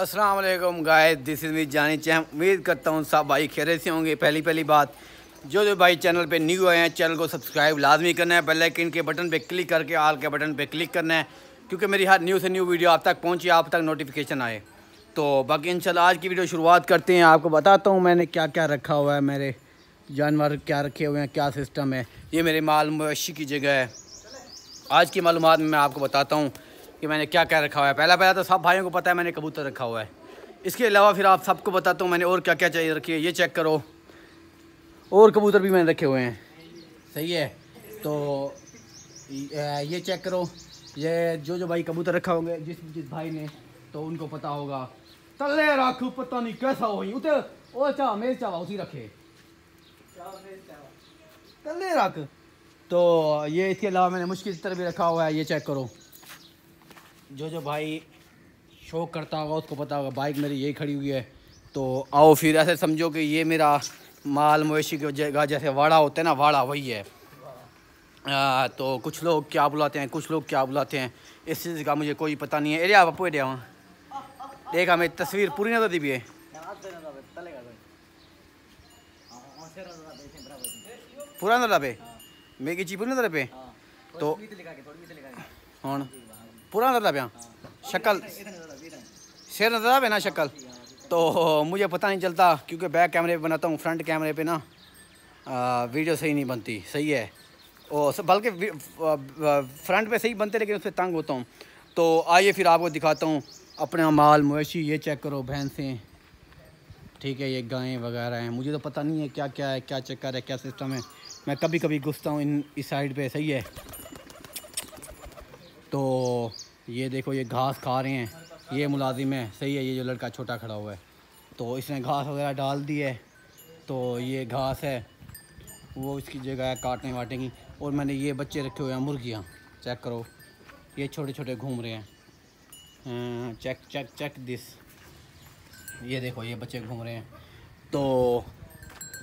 Aslam guys this is me जानी चैम उम्मीद करता हूँ सब भाई खेरे से होंगे पहली पहली बात जो जो भाई चैनल पे न्यू आए हैं चैनल को सब्सक्राइब लाजमी करना है बेल आइकन के बटन पे क्लिक करके आल के बटन पे क्लिक करना है क्योंकि मेरी हर न्यू से न्यू वीडियो आप तक पहुँची आप तक नोटिफिकेशन आए तो बाकी इन आज की वीडियो शुरुआत करते हैं आपको बताता हूँ मैंने क्या क्या रखा हुआ है मेरे जानवर क्या रखे हुए हैं क्या सिस्टम है ये मेरे माल मवेशी की जगह है आज की मालूम में मैं आपको बताता हूँ कि मैंने क्या क्या रखा हुआ है पहला पहला तो सब भाइयों को पता है मैंने कबूतर रखा हुआ है इसके अलावा फिर आप सबको बताता हूँ मैंने और क्या क्या चाहिए रखी है ये चेक करो और कबूतर भी मैंने रखे हुए हैं सही है तो ये चेक करो ये जो जो भाई कबूतर रखा होंगे जिस जिस भाई ने तो उनको पता होगा तले रख पता नहीं कैसा हो उतर ओ चाह मेरे चावा उसी रखे तले रख तो ये इसके अलावा मैंने मुश्किल तरह भी रखा हुआ है ये चेक करो जो जो भाई शौक करता होगा उसको पता होगा बाइक मेरी यही खड़ी हुई है तो आओ फिर ऐसे समझो कि ये मेरा माल मवेशी की जगह जैसे वाड़ा होता है ना वाड़ा वही है आ, तो कुछ लोग क्या बुलाते हैं कुछ लोग क्या बुलाते हैं इस चीज़ का मुझे कोई पता नहीं है अरे आप एरिया वहाँ देखा मैं तस्वीर पूरी नजर दी भी है पूरा नजर पे हाँ। मेरी चीज पूरी नजर पे हाँ। तो हूँ पूरा नजर था शक्ल शेर नजर पे ना शक्ल तो मुझे पता नहीं चलता क्योंकि बैक कैमरे पे बनाता हूँ फ्रंट कैमरे पे ना वीडियो सही नहीं बनती सही है ओ बल्कि फ्रंट पे सही बनते लेकिन उससे तंग होता हूँ तो आइए फिर आपको दिखाता हूँ अपना माल मवेशी ये चेक करो बहन से ठीक है ये गायें वगैरह हैं मुझे तो पता नहीं है क्या क्या है क्या चक्कर है क्या सिस्टम है मैं कभी कभी घुसता हूँ इन इस साइड पे सही है तो ये देखो ये घास खा रहे हैं ये मुलाजिम है सही है ये जो लड़का छोटा खड़ा हुआ है तो इसने घास वगैरह डाल दी है तो ये घास है वो इसकी जगह है काटने वाटने की और मैंने ये बच्चे रखे हुए हैं मुर्गियाँ चेक करो ये छोटे छोटे घूम रहे हैं हाँ, चेक चेक चेक दिस ये देखो ये बच्चे घूम रहे हैं तो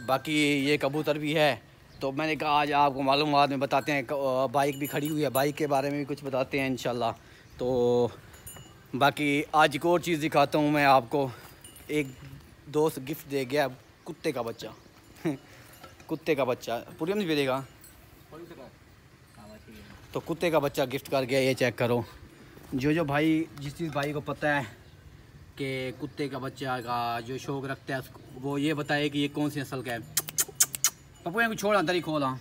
बाकी ये कबूतर भी है तो मैंने कहा आज आपको मालूम में बताते हैं बाइक भी खड़ी हुई है बाइक के बारे में भी कुछ बताते हैं इन तो बाकी आज एक और चीज़ दिखाता हूँ मैं आपको एक दोस्त गिफ्ट दे गया कुत्ते का बच्चा कुत्ते का बच्चा पूरी नहीं देगा तो कुत्ते का बच्चा गिफ्ट कर गया ये चेक करो जो जो भाई जिस चीज भाई को पता है कि कुत्ते का बच्चा का जो शौक रखता है वो ये बताए कि ये कौन सी नस्ल का है पप्पू यहाँ को छोड़ अंदर ही खोला हाँ।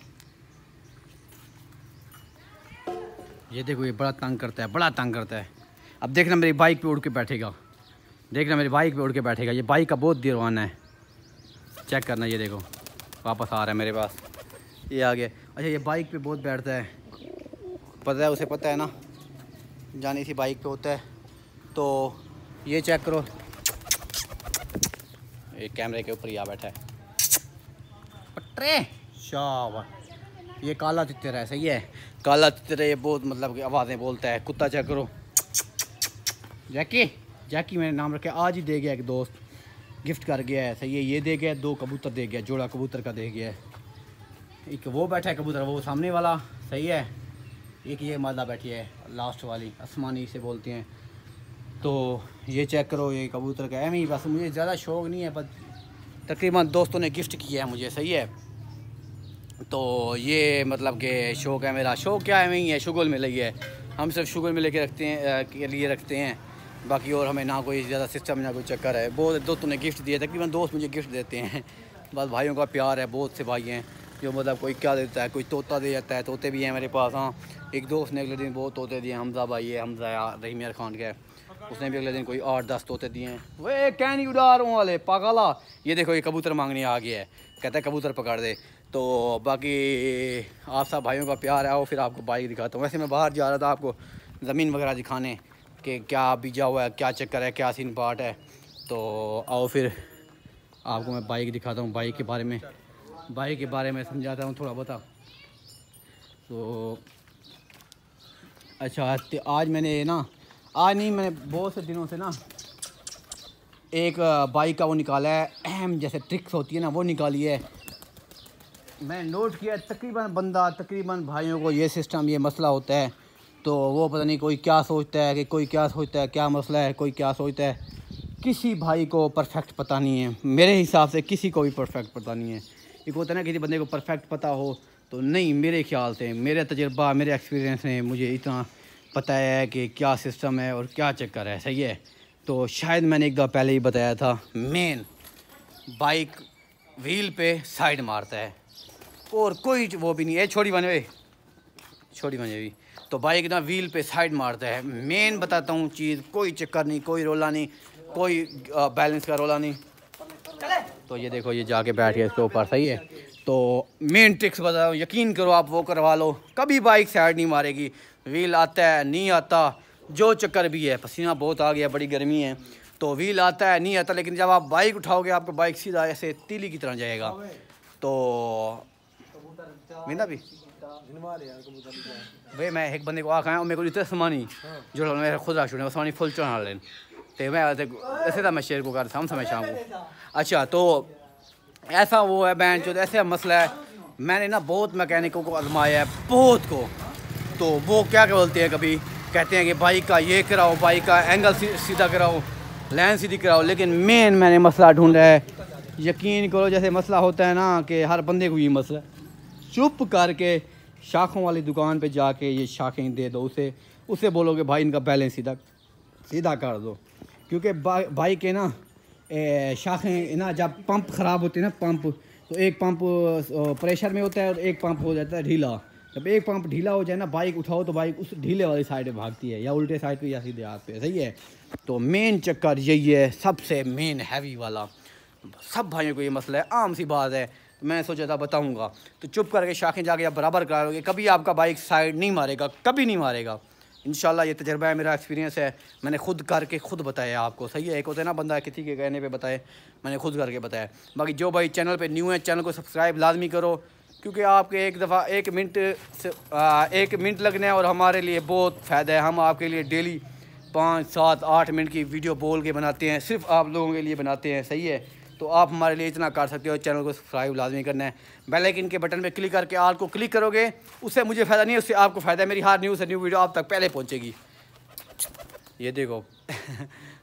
ये देखो ये बड़ा तंग करता है बड़ा तंग करता है अब देखना मेरी बाइक पे उड़ के बैठेगा देखना मेरी बाइक पे उड़ के बैठेगा ये बाइक का बहुत दीरवाना है चेक करना ये देखो वापस आ रहा है मेरे पास ये आ गया अच्छा ये बाइक पे बहुत बैठता है पता है उसे पता है ना जाने सी बाइक पे होता है तो ये चेक करो ये कैमरे के ऊपर ही आ बैठा है ट्रे शाबाश ये काला तितर है सही है काला तितर ये बहुत मतलब कि आवाज़ें बोलता है कुत्ता चेक करो जैकी जैकी मैंने नाम रखे आज ही दे गया एक दोस्त गिफ्ट कर गया है सही है ये दे गया दो कबूतर दे गया जोड़ा कबूतर का दे गया एक वो बैठा है कबूतर वो सामने वाला सही है एक ये मादा बैठी है लास्ट वाली आसमानी से बोलते हैं तो ये चेक करो ये कबूतर का एम ही बस मुझे ज़्यादा शौक नहीं है पर तकरीबन दोस्तों ने गिफ्ट किया है मुझे सही है तो ये मतलब कि शौक है मेरा शौक क्या है वहीं है शुगर में लगी है हम सिर्फ शुगर में लेके रखते हैं के लिए रखते हैं बाकी और हमें ना कोई ज़्यादा सिस्टम ना कोई चक्कर है बहुत दोस्तों ने गिफ्ट दिया तकरीबन दोस्त मुझे गिफ्ट देते हैं बस भाइयों का प्यार है बहुत से भाई हैं जो मतलब कोई क्या देता है कोई तोता दे जाता है तोते भी हैं मेरे पास हाँ एक दोस्त ने अगले दिन बहुत तोते दिए हमजा भाई है हमजा रहीम यार खान के उसने भी अगले दिन कोई आठ दस तोते दिए हैं वे कैन यू डारों वाले पागला ये देखो ये कबूतर मांगने आ गया है कहता है कबूतर पकड़ दे तो बाकी आप सब भाइयों का प्यार है वो फिर आपको बाइक दिखाता हूँ वैसे मैं बाहर जा रहा था आपको ज़मीन वगैरह दिखाने कि क्या बीजा हुआ है क्या चक्कर है क्या सीन पार्ट है तो आओ फिर आपको मैं बाइक दिखाता हूँ बाइक के बारे में बाइक के बारे में समझाता हूँ थोड़ा बहुत तो अच्छा तो आज मैंने ना आज नहीं मैंने बहुत से दिनों से ना एक बाइक का वो निकाला है अहम जैसे ट्रिक्स होती है ना वो निकाली है मैं नोट किया तकरीबन बंदा तकरीबन भाइयों को ये सिस्टम ये मसला होता है तो वो पता नहीं कोई क्या सोचता है कि कोई क्या सोचता है क्या मसला है कोई क्या सोचता है किसी भाई को परफेक्ट पता नहीं है मेरे हिसाब से किसी को भी परफेक्ट पता नहीं है एक होता है ना किसी बंदे को परफेक्ट पता हो तो नहीं मेरे ख्याल से मेरा तजर्बा मेरे एक्सपीरियंस ने मुझे इतना पता है कि क्या सिस्टम है और क्या चक्कर है सही है तो शायद मैंने एक दफ़ा पहले ही बताया था मेन बाइक व्हील पे साइड मारता है और कोई वो भी नहीं है छोटी बने छोड़ी छोटी बने हुई तो बाइक ना व्हील पे साइड मारता है मेन बताता हूँ चीज़ कोई चक्कर नहीं कोई रोला नहीं कोई बैलेंस का रोला नहीं तो ये देखो ये जाके बैठ गया इसके ऊपर सही है तो मेन ट्रिक्स बताओ यकीन करो आप वो करवा लो कभी बाइक साइड नहीं मारेगी व्हील आता है नहीं आता जो चक्कर भी है पसीना बहुत आ गया बड़ी गर्मी है तो व्हील आता है नहीं आता लेकिन जब आप बाइक उठाओगे आपको बाइक सीधा ऐसे तीली की तरह जाएगा हाँ तो मेरा भी भाई मैं एक बंदे को आखा और मेरे को इतना समानी जो मेरा खुद रख छोड़ने समानी फुल चढ़ा लेन तो मैं ऐसे था मैं शेयर को कर शाम समय शाम को अच्छा तो ऐसा वो है बैन जो ऐसा मसला है मैंने ना बहुत मैकेनिकों को आजमाया है बहुत को तो वो क्या क्या बोलते हैं कभी कहते हैं कि बाइक का ये कराओ बाइक का एंगल सीधा कराओ लाइन सीधी कराओ लेकिन मेन मैंने मसला ढूंढा है यकीन करो जैसे मसला होता है ना कि हर बंदे को ये मसला है चुप करके शाखों वाली दुकान पे जाके ये शाखें दे दो उसे उसे बोलो कि भाई इनका बैलेंस सीधा सीधा कर दो क्योंकि बा, भाई के ना शाखें ना जब पंप ख़राब होते हैं ना पंप तो एक पंप प्रेशर में होता है और एक पंप हो जाता है ढीला जब एक पंप ढीला हो जाए ना बाइक उठाओ तो बाइक उस ढीले वाली साइड पर भागती है या उल्टे साइड पे या सीधे हाथ पे सही है तो मेन चक्कर यही है सबसे मेन हैवी वाला सब भाइयों को ये मसला है आम सी बात है तो मैं सोचा था बताऊँगा तो चुप करके शाखें जाके आप बराबर करा लोगे कभी आपका बाइक साइड नहीं मारेगा कभी नहीं मारेगा इन ये तजर्बा है मेरा एक्सपीरियंस है मैंने खुद करके खुद बताया आपको सही है एक होता है ना बंदा किसी के कहने पे बताए मैंने खुद करके बताया बाकी जो भाई चैनल पे न्यू है चैनल को सब्सक्राइब लाजमी करो क्योंकि आपके एक दफ़ा एक मिनट से एक मिनट लगने और हमारे लिए बहुत फ़ायदा है हम आपके लिए डेली पाँच सात आठ मिनट की वीडियो बोल के बनाते हैं सिर्फ आप लोगों के लिए बनाते हैं सही है तो आप हमारे लिए इतना कर सकते हो चैनल को सब्सक्राइब लाजमी करना है आइकन के बटन पर क्लिक करके आल को क्लिक करोगे उससे मुझे फ़ायदा नहीं है उससे आपको फ़ायदा है मेरी हर न्यूज़ से न्यू वीडियो आप तक पहले पहुँचेगी ये देखो